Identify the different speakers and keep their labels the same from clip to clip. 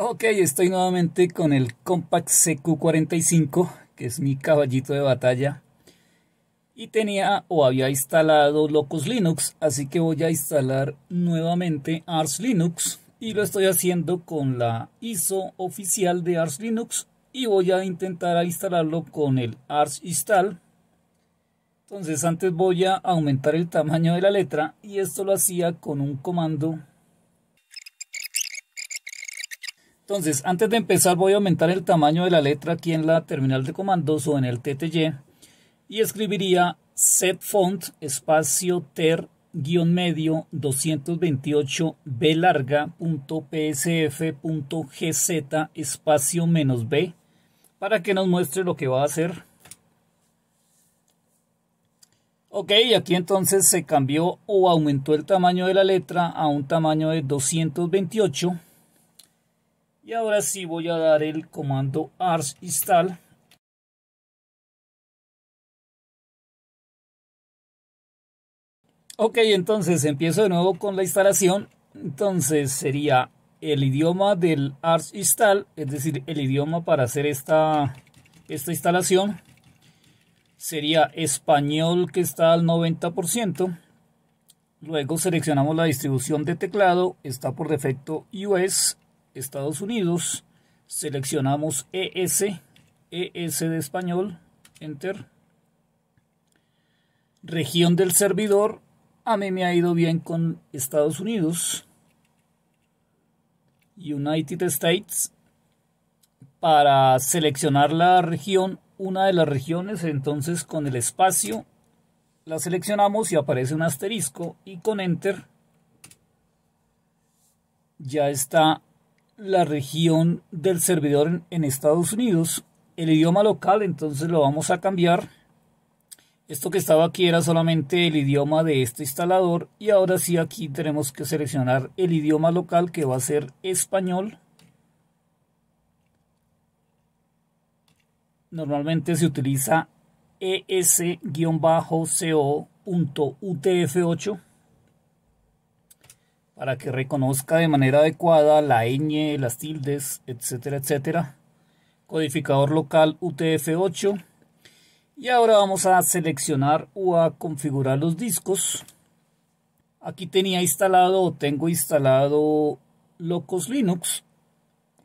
Speaker 1: Ok, estoy nuevamente con el Compact CQ45, que es mi caballito de batalla. Y tenía o había instalado Locus Linux, así que voy a instalar nuevamente Ars Linux. Y lo estoy haciendo con la ISO oficial de Ars Linux y voy a intentar instalarlo con el arch install entonces antes voy a aumentar el tamaño de la letra y esto lo hacía con un comando entonces antes de empezar voy a aumentar el tamaño de la letra aquí en la terminal de comandos o en el TTY y escribiría font espacio ter guión medio 228 b larga punto psf punto gz espacio menos b para que nos muestre lo que va a hacer ok aquí entonces se cambió o aumentó el tamaño de la letra a un tamaño de 228 y ahora sí voy a dar el comando ars install Ok, entonces empiezo de nuevo con la instalación. Entonces sería el idioma del Arch Install, es decir, el idioma para hacer esta, esta instalación. Sería español que está al 90%. Luego seleccionamos la distribución de teclado, está por defecto US, Estados Unidos. Seleccionamos ES, ES de español, Enter. Región del servidor, a mí me ha ido bien con Estados Unidos, United States, para seleccionar la región, una de las regiones, entonces con el espacio la seleccionamos y aparece un asterisco y con Enter ya está la región del servidor en, Estados Unidos. El idioma local entonces lo vamos a cambiar esto que estaba aquí era solamente el idioma de este instalador y ahora sí aquí tenemos que seleccionar el idioma local que va a ser español. Normalmente se utiliza es-co.utf8 para que reconozca de manera adecuada la ñ, las tildes, etcétera, etcétera. Codificador local UTF8 y ahora vamos a seleccionar o a configurar los discos aquí tenía instalado o tengo instalado Locos Linux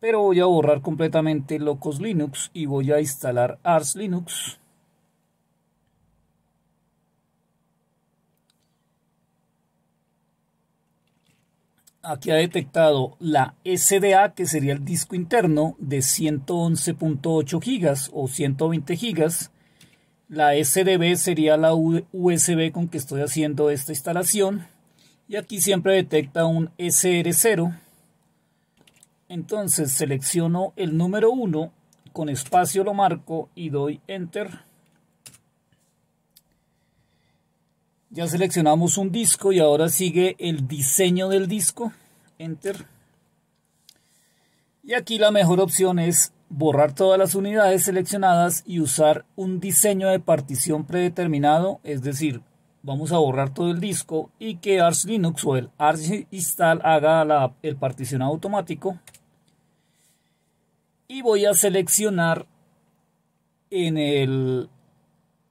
Speaker 1: pero voy a borrar completamente Locos Linux y voy a instalar Ars Linux aquí ha detectado la SDA, que sería el disco interno de 111.8 GB o 120 GB, la SDB sería la USB con que estoy haciendo esta instalación. Y aquí siempre detecta un SR0. Entonces selecciono el número 1, con espacio lo marco y doy Enter. Ya seleccionamos un disco y ahora sigue el diseño del disco. Enter. Y aquí la mejor opción es borrar todas las unidades seleccionadas y usar un diseño de partición predeterminado, es decir, vamos a borrar todo el disco y que Arch Linux o el Arch Install haga el particionado automático. Y voy a seleccionar en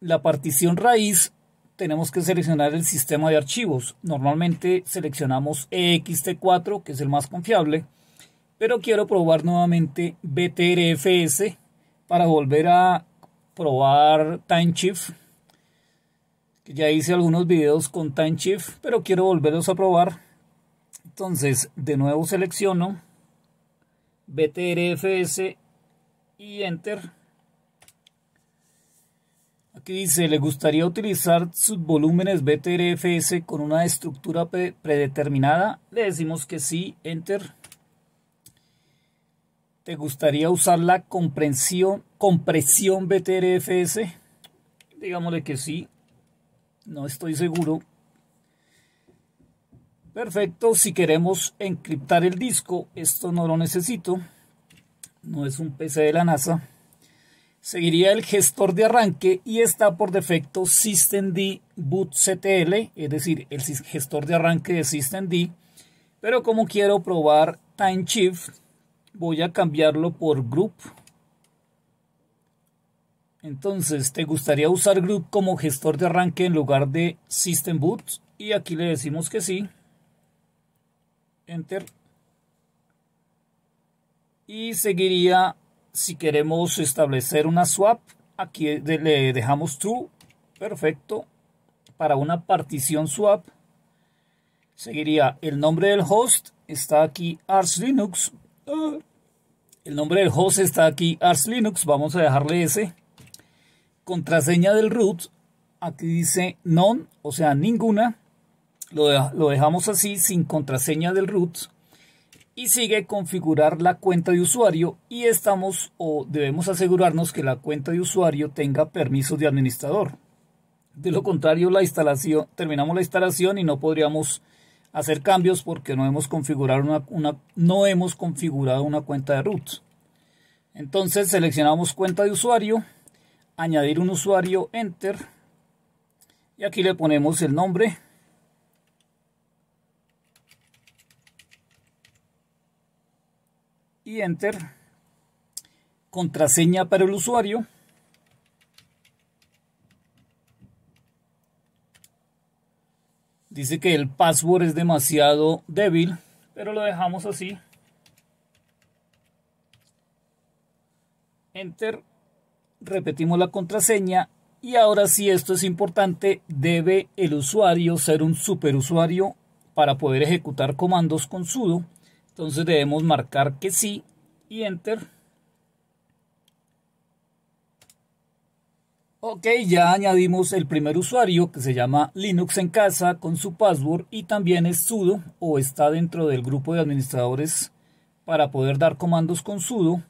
Speaker 1: la partición raíz, tenemos que seleccionar el sistema de archivos. Normalmente seleccionamos ext4, que es el más confiable pero quiero probar nuevamente BTRFS para volver a probar Timeshift ya hice algunos videos con Timeshift pero quiero volverlos a probar entonces de nuevo selecciono BTRFS y enter aquí dice le gustaría utilizar sus volúmenes BTRFS con una estructura predeterminada le decimos que sí enter ¿Te gustaría usar la comprensión, compresión BTRFS? Digámosle que sí. No estoy seguro. Perfecto, si queremos encriptar el disco, esto no lo necesito. No es un PC de la NASA. Seguiría el gestor de arranque y está por defecto systemd bootctl, es decir, el gestor de arranque de systemd. Pero como quiero probar TimeShift, voy a cambiarlo por group. Entonces, ¿te gustaría usar group como gestor de arranque en lugar de system boot? Y aquí le decimos que sí. Enter. Y seguiría, si queremos establecer una swap, aquí le dejamos true. Perfecto. Para una partición swap, seguiría el nombre del host. Está aquí Arch Linux el nombre del host está aquí, Ars Linux, vamos a dejarle ese. Contraseña del root, aquí dice none, o sea, ninguna. Lo, dejamos así, sin contraseña del root. Y sigue configurar la cuenta de usuario y estamos o debemos asegurarnos que la cuenta de usuario tenga permiso de administrador. De lo contrario, la instalación, terminamos la instalación y no podríamos hacer cambios porque no hemos configurado una, no hemos configurado una cuenta de root. Entonces seleccionamos cuenta de usuario, añadir un usuario, enter, y aquí le ponemos el nombre. Y enter. Contraseña para el usuario. Dice que el password es demasiado débil, pero lo dejamos así. Enter, repetimos la contraseña y ahora sí, esto es importante, debe el usuario ser un superusuario para poder ejecutar comandos con sudo. Entonces debemos marcar que sí y enter. Ok, ya añadimos el primer usuario que se llama Linux en casa con su password y también es sudo o está dentro del grupo de administradores para poder dar comandos con sudo.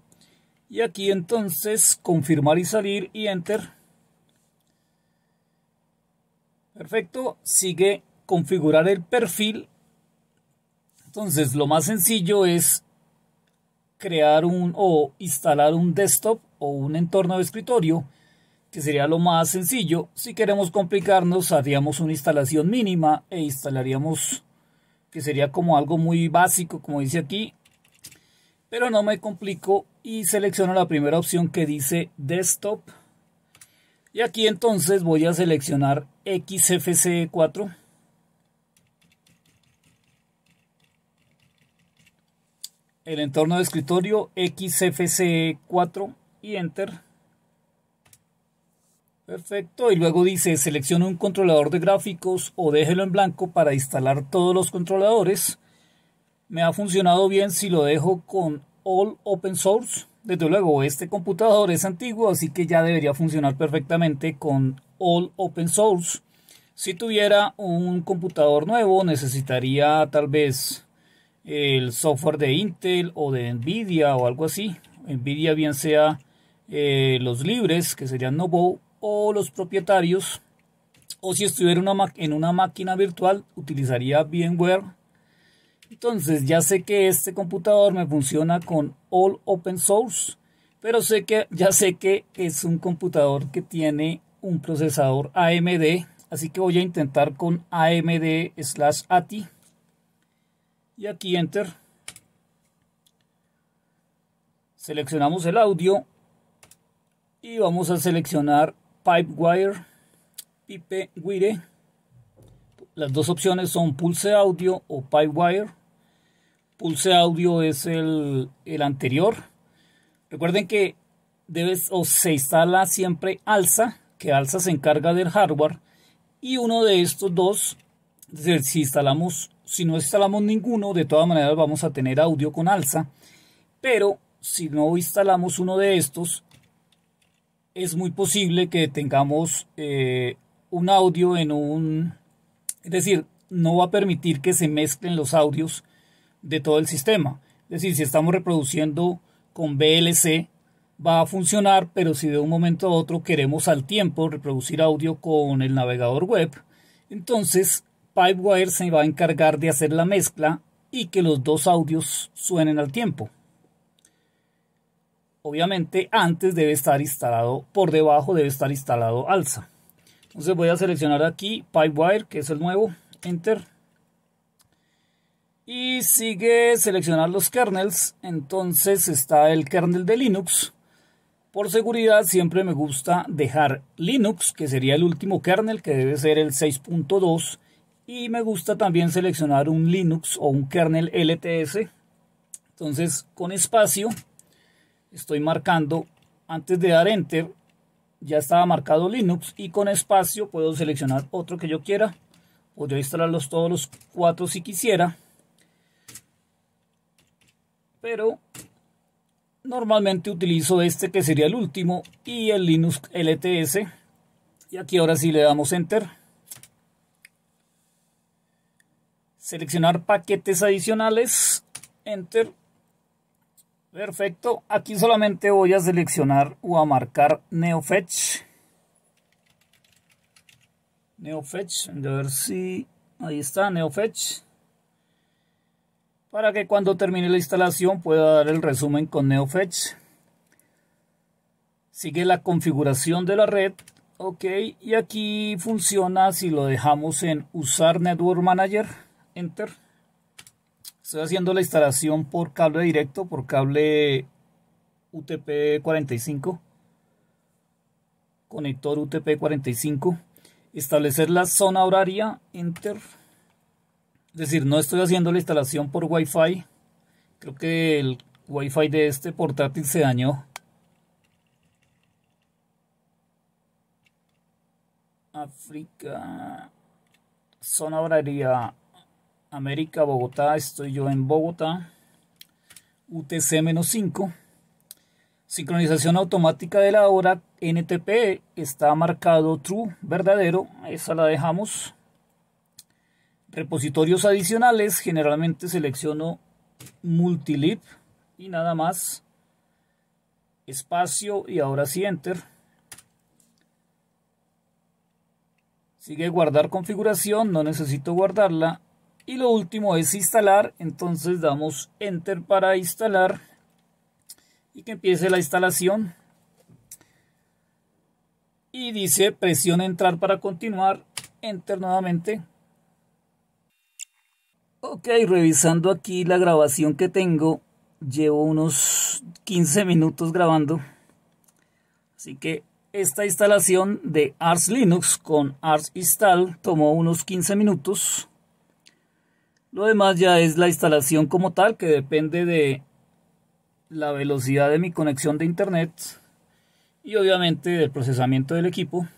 Speaker 1: Y aquí entonces confirmar y salir y enter. Perfecto, sigue configurar el perfil. Entonces lo más sencillo es crear un o instalar un desktop o un entorno de escritorio que sería lo más sencillo. Si queremos complicarnos, haríamos una instalación mínima e instalaríamos, que sería como algo muy básico, como dice aquí. Pero no me complico y selecciono la primera opción que dice Desktop. Y aquí entonces voy a seleccionar XFCE4. El entorno de escritorio XFCE4 y Enter. Perfecto, y luego dice, seleccione un controlador de gráficos o déjelo en blanco para instalar todos los controladores. Me ha funcionado bien si lo dejo con all open source. Desde luego, este computador es antiguo, así que ya debería funcionar perfectamente con all open source. Si tuviera un computador nuevo, necesitaría tal vez el software de Intel o de Nvidia o algo así. Nvidia bien sea eh, los libres, que serían Novo, o los propietarios. O si estuviera en una máquina virtual, utilizaría VMware. Entonces ya sé que este computador me funciona con all open source, pero sé que ya sé que es un computador que tiene un procesador AMD, así que voy a intentar con AMD slash ATI y aquí enter. Seleccionamos el audio y vamos a seleccionar Pipewire, Pipewire. Las dos opciones son Pulse Audio o Pipewire. Pulse Audio es el, anterior. Recuerden que debes o se instala siempre Alza, que Alza se encarga del hardware. Y uno de estos dos, si instalamos, si no instalamos ninguno, de todas maneras vamos a tener audio con alza. Pero si no instalamos uno de estos, es muy posible que tengamos eh, un audio en un... Es decir, no va a permitir que se mezclen los audios de todo el sistema. Es decir, si estamos reproduciendo con VLC, va a funcionar, pero si de un momento a otro queremos al tiempo reproducir audio con el navegador web, entonces Pipewire se va a encargar de hacer la mezcla y que los dos audios suenen al tiempo obviamente antes debe estar instalado por debajo debe estar instalado alza entonces voy a seleccionar aquí Pipewire que es el nuevo enter y sigue seleccionar los kernels entonces está el kernel de Linux por seguridad siempre me gusta dejar Linux que sería el último kernel que debe ser el 6.2 y me gusta también seleccionar un Linux o un kernel LTS entonces con espacio estoy marcando antes de dar enter ya estaba marcado Linux y con espacio puedo seleccionar otro que yo quiera podría instalarlos todos los cuatro si quisiera pero normalmente utilizo este que sería el último y el Linux LTS y aquí ahora sí le damos enter seleccionar paquetes adicionales enter Perfecto, aquí solamente voy a seleccionar o a marcar NeoFetch. NeoFetch, a ver si ahí está NeoFetch. Para que cuando termine la instalación pueda dar el resumen con NeoFetch. Sigue la configuración de la red. Ok, y aquí funciona si lo dejamos en usar Network Manager. Enter. Estoy haciendo la instalación por cable directo, por cable UTP45, conector UTP45, establecer la zona horaria, enter. Es decir, no estoy haciendo la instalación por Wi-Fi. Creo que el Wi-Fi de este portátil se dañó. África. Zona horaria América, Bogotá, estoy yo en Bogotá, UTC-5. Sincronización automática de la hora NTP está marcado true, verdadero, esa la dejamos. Repositorios adicionales, generalmente selecciono multilib y nada más. Espacio y ahora sí enter. Sigue guardar configuración, no necesito guardarla. Y lo último es instalar, entonces damos enter para instalar y que empiece la instalación. Y dice presión entrar para continuar, enter nuevamente. Ok, revisando aquí la grabación que tengo, llevo unos 15 minutos grabando. Así que esta instalación de Ars Linux con Ars Install tomó unos 15 minutos. Lo demás ya es la instalación como tal, que depende de la velocidad de mi conexión de internet y obviamente del procesamiento del equipo.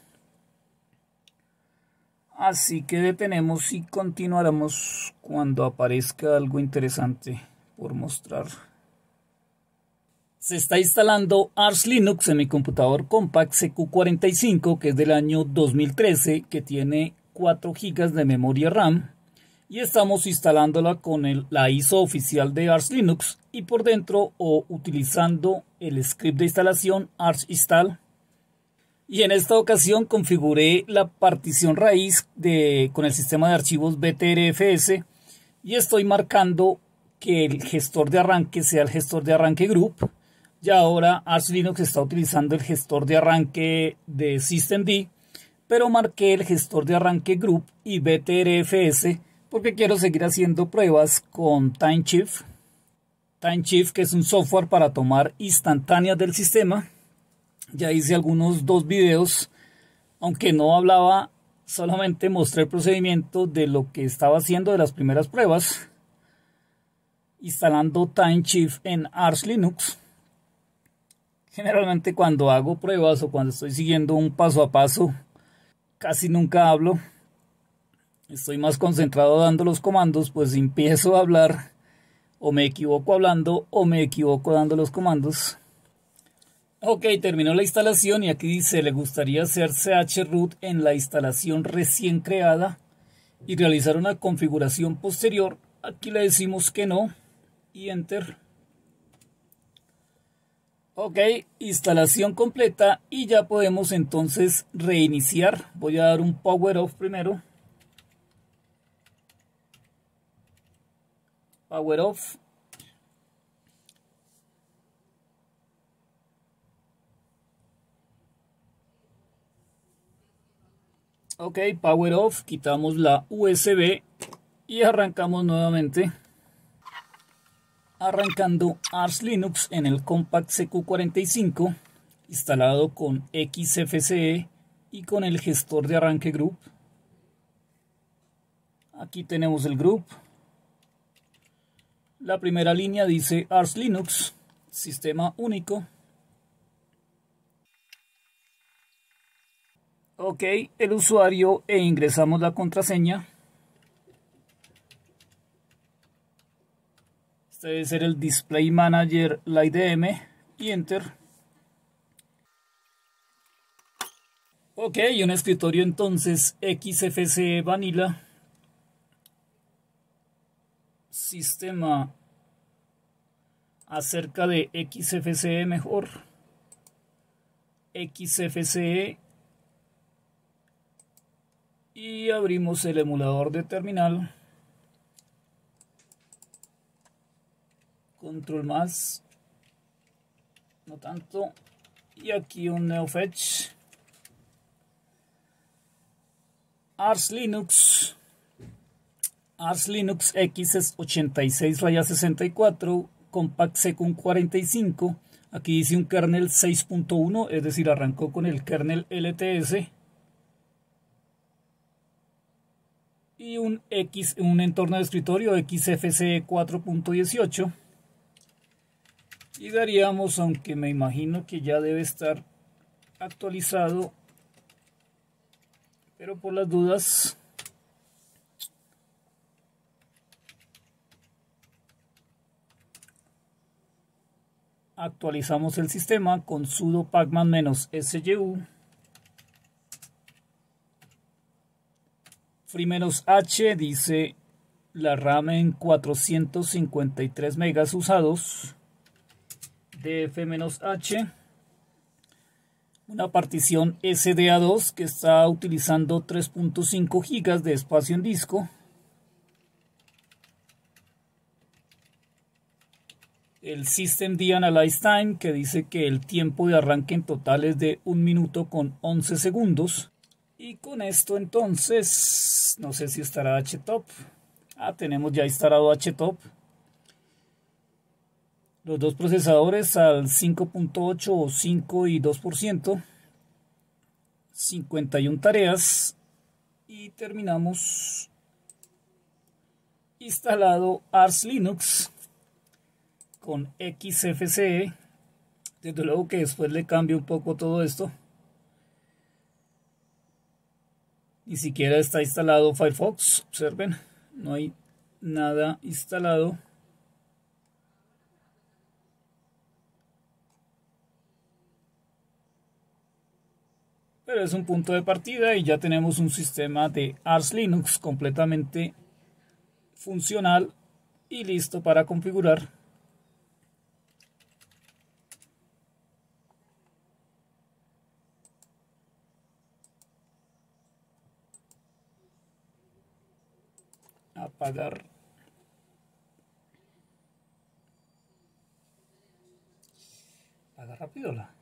Speaker 1: Así que detenemos y continuaremos cuando aparezca algo interesante por mostrar. Se está instalando Ars Linux en mi computador Compact CQ45, que es del año 2013, que tiene 4 GB de memoria RAM y estamos instalándola con la ISO oficial de Arch Linux y por dentro o utilizando el script de instalación Arch install. Y en esta ocasión configuré la partición raíz con el sistema de archivos BTRFS y estoy marcando que el gestor de arranque sea el gestor de arranque group. Y ahora Arch Linux está utilizando el gestor de arranque de systemd, pero marqué el gestor de arranque group y BTRFS porque quiero seguir haciendo pruebas con TimeShift. TimeShift que es un software para tomar instantáneas del sistema. Ya hice algunos dos videos, aunque no hablaba, solamente mostré el procedimiento de lo que estaba haciendo de las primeras pruebas, instalando TimeShift en Arch Linux. Generalmente cuando hago pruebas o cuando estoy siguiendo un paso a paso, casi nunca hablo estoy más concentrado dando los comandos, pues empiezo a hablar o me equivoco hablando o me equivoco dando los comandos. Ok, terminó la instalación y aquí dice, le gustaría hacer chroot en la instalación recién creada y realizar una configuración posterior. Aquí le decimos que no y enter. Ok, instalación completa y ya podemos entonces reiniciar. Voy a dar un power off primero. power off ok power off quitamos la usb y arrancamos nuevamente arrancando Ars Linux en el Compact CQ45 instalado con XFCE y con el gestor de arranque group aquí tenemos el group la primera línea dice Ars Linux, sistema único. Ok, el usuario e ingresamos la contraseña. Este debe ser el Display Manager, la IDM y Enter. Ok, un escritorio entonces XFCE Vanilla sistema acerca de XFCE mejor. XFCE y abrimos el emulador de terminal. Control más. No tanto. Y aquí un NeoFetch. Ars Linux. Ars Linux X86-64, es Compact second 45. Aquí dice un kernel 6.1, es decir, arrancó con el kernel LTS. Y un, X, un entorno de escritorio XFCE 4.18. Y daríamos, aunque me imagino que ya debe estar actualizado, pero por las dudas actualizamos el sistema con sudo pacman syu free-h dice la RAM en 453 megas usados df-h una partición SDA2 que está utilizando 3.5 gigas de espacio en disco el System D Analyze Time que dice que el tiempo de arranque en total es de 1 minuto con 11 segundos. Y con esto entonces, no sé si estará HTOP. Ah, tenemos ya instalado HTOP. Los dos procesadores al 5.8 o 5 y 2%. 51 tareas. Y terminamos instalado Ars Linux con XFCE. Desde luego que después le cambio un poco todo esto. Ni siquiera está instalado Firefox. Observen, no hay nada instalado. Pero es un punto de partida y ya tenemos un sistema de Ars Linux completamente funcional y listo para configurar. pagar. dar rápido la.